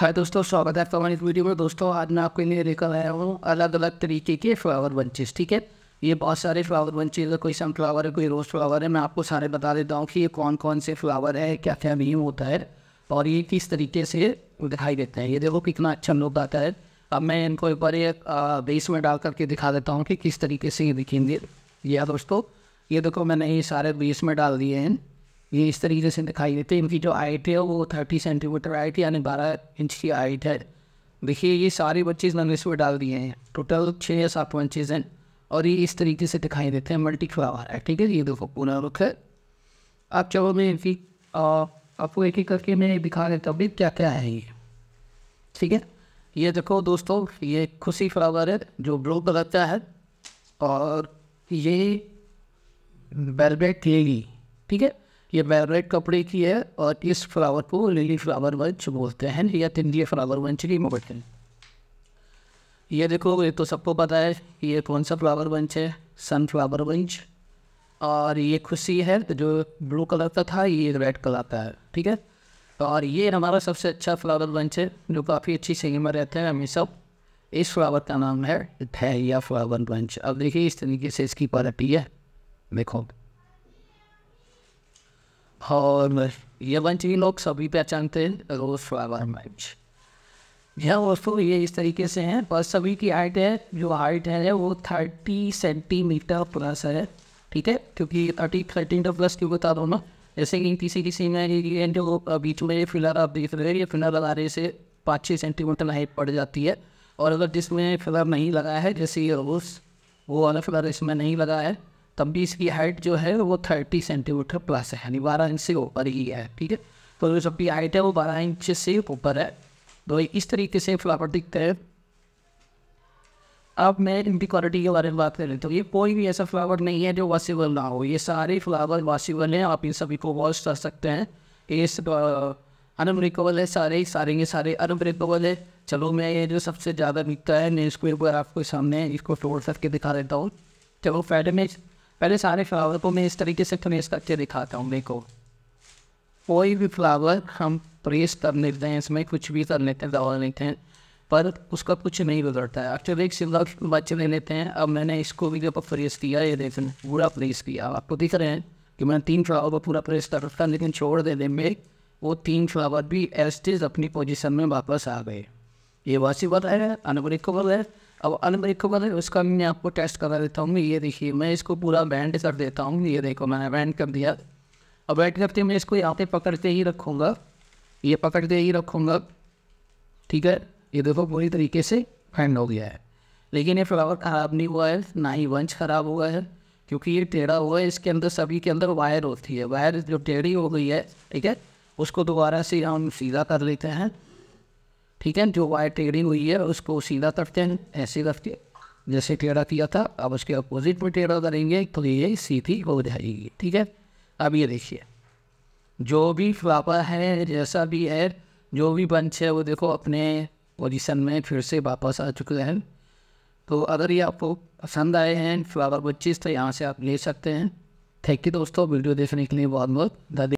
हाय दोस्तों स्वागत है आपका इस वीडियो में दोस्तों आज मैं आपके लिए लेकर आया हूँ अलग अलग तरीके के फ्लावर बंचेस ठीक है ये बहुत सारे फ्लावर बंचेज है कोई सनफ्लावर है कोई रोज़ फ्लावर है मैं आपको सारे बता देता हूँ कि ये कौन कौन से फ्लावर है क्या क्या मीम होता है और ये किस तरीके से दिखाई देते हैं ये देखो कितना अच्छा लुक आता है अब मैं इनको एक बार एक बेस में डाल करके दिखा देता हूँ कि किस तरीके से ये दिखेंगे या दोस्तों ये देखो मैंने ये सारे बेस में डाल दिए हैं ये इस तरीके से दिखाई देते हैं इनकी जो हाइट है वो थर्टी सेंटीमीटर हाइट यानी बारह इंच की हाइट है देखिए ये सारे बच्चे इन्होंने इसमें डाल दिए हैं टोटल छः या सात बंचेज हैं और ये इस तरीके से दिखाई देते हैं मल्टी फ्लावर है ठीक है ये देखो पूरा रुख है आप चलो मैं इनकी आपको एक एक करके मैं दिखा देता हूँ क्या क्या है ये ठीक है ये देखो दोस्तों ये खुशी फ्लावर है जो ब्लू कलर का है और ये बेलबेट लेगी ठीक है ये मैरोइड कपड़े की है और इस फ्लावर को लिली फ्लावर वंच बोलते हैं या तिंदी फ्लावर वंच की बोलते हैं ये देखो ये तो सबको पता है ये कौन सा फ्लावर वंच है सन फ्लावर वंच और ये खुशी है तो जो ब्लू कलर का था ये रेड कलर का है ठीक है और ये हमारा सबसे अच्छा फ्लावर वंच है जो काफ़ी अच्छी सही में रहते हैं हमें सब इस फ्लावर का नाम है धैया फ्लावर वंच अब देखिए इस तरीके से इसकी क्वालिटी है देखो और ये वंची लोग सभी पहचानते हैं रोज फ्लावर मैच यह दोस्तों ये इस तरीके से हैं पर सभी की हाइट है जो हाइट है वो थर्टी सेंटीमीटर प्लस है ठीक है क्योंकि थर्टी थर्टी तो प्लस क्यों बता दो ना जैसे कि किसी किसी में ये जो बीच में फिलहाल आप देख रहे हैं ये फिलर लगा रहे से पाँच छः सेंटीमीटर हाइट पड़ जाती है और अगर जिसमें फिलर नहीं लगाया है जैसे ये रोज वो वाला फिलर इसमें नहीं लगा है तब भी इसकी हाइट जो है वो थर्टी सेंटीमीटर प्लस है यानी बारह इंच से ऊपर ही है ठीक है तो जो सबकी हाइट है वो बारह इंच से ऊपर है तो इस तरीके से फ्लावर दिखता है अब मैं इनकी क्वालिटी के बारे में बात कर रही तो ये कोई भी ऐसा फ्लावर नहीं है जो वॉसीबल ना हो ये सारे फ्लावर वॉसीबल हैं आप इन सभी को वॉश कर सकते हैं ये अनब्रेकेबल है सारे सारे ये सारे अनब्रेकेबल है चलो मैं ये जो सबसे ज़्यादा बिकता है नेक्स्ट पेपर आपके सामने इसको तोड़ के दिखा देता हूँ चलो में पहले सारे फ्लावर को मैं इस तरीके से प्रेस करके दिखाता हूँ देखो कोई भी फ्लावर हम प्रेस कर लेते हैं इसमें कुछ भी कर लेते हैं दवा लेते हैं पर उसका कुछ नहीं बिगड़ता है अक्सर एक शिमला बच्चे ले लेते हैं अब मैंने इसको भी जब प्रेस किया ये देखें पूरा प्रेस किया आपको दिख रहे हैं कि मैंने तीन फ्लावर को पूरा प्रेस कर रखा लेकिन छोड़ देने में वो तीन फ्लावर भी एस्टिज अपनी पोजिशन में वापस आ गए ये वासी बात है अनब्रेकेबल है अब अलग एक को पता उसका मैं आपको टेस्ट करा देता हूँ ये देखिए मैं इसको पूरा बैंड कर देता हूँ ये देखो मैंने बैंड कर दिया अब बैंड करते मैं इसको यहाँ पे पकड़ते ही रखूँगा ये पकड़ते ही रखूँगा ठीक है ये देखो पूरी तरीके से बैंड हो गया है लेकिन ये फ्लावर ख़राब नहीं हुआ है ना ही वंश ख़राब हुआ है क्योंकि ये टेढ़ा हुआ है इसके अंदर सभी के अंदर वायर होती है वायर जो टेढ़ी हो गई है ठीक है उसको दोबारा से हम सीधा कर लेते हैं ठीक है जो वायर टेढ़ी हुई है उसको सीधा रखते हैं ऐसे रखते जैसे टेढ़ा किया था अब उसके अपोजिट में टेढ़ा करेंगे तो ये सीधी हो जाएगी ठीक है अब ये देखिए जो भी फ्लापा है जैसा भी है जो भी बंच है वो देखो अपने पोजिशन में फिर से वापस आ चुके हैं तो अगर ये आपको पसंद आए हैं फ्लावर बच्चे तो यहाँ से आप ले सकते हैं थैंक यू दोस्तों वीडियो देखने के लिए बहुत बहुत धन्यवाद